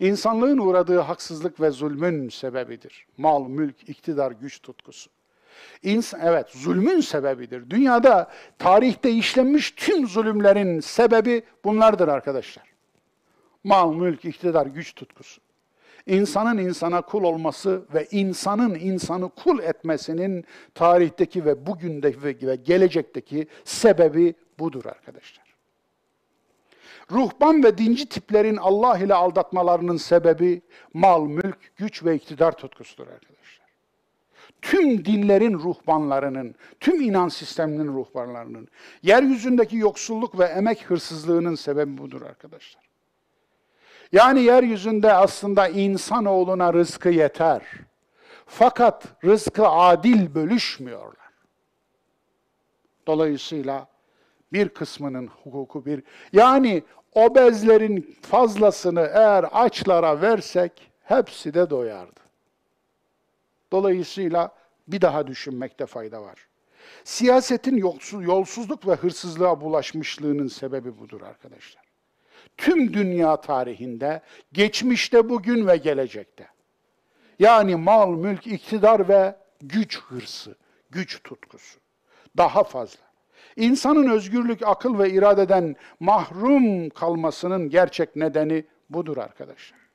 İnsanlığın uğradığı haksızlık ve zulmün sebebidir. Mal, mülk, iktidar, güç tutkusu. İnsan, evet, zulmün sebebidir. Dünyada tarihte işlenmiş tüm zulümlerin sebebi bunlardır arkadaşlar. Mal, mülk, iktidar, güç tutkusu. İnsanın insana kul olması ve insanın insanı kul etmesinin tarihteki ve bugündeki ve gelecekteki sebebi budur arkadaşlar. Ruhban ve dinci tiplerin Allah ile aldatmalarının sebebi mal, mülk, güç ve iktidar tutkusudur arkadaşlar. Tüm dinlerin ruhbanlarının, tüm inan sisteminin ruhbanlarının, yeryüzündeki yoksulluk ve emek hırsızlığının sebebi budur arkadaşlar. Yani yeryüzünde aslında insanoğluna rızkı yeter. Fakat rızkı adil bölüşmüyorlar. Dolayısıyla bir kısmının hukuku bir. Yani obezlerin fazlasını eğer açlara versek hepsi de doyardı. Dolayısıyla bir daha düşünmekte fayda var. Siyasetin yolsuz, yolsuzluk ve hırsızlığa bulaşmışlığının sebebi budur arkadaşlar. Tüm dünya tarihinde, geçmişte, bugün ve gelecekte. Yani mal, mülk, iktidar ve güç hırsı, güç tutkusu. Daha fazla. İnsanın özgürlük, akıl ve iradeden mahrum kalmasının gerçek nedeni budur arkadaşlar.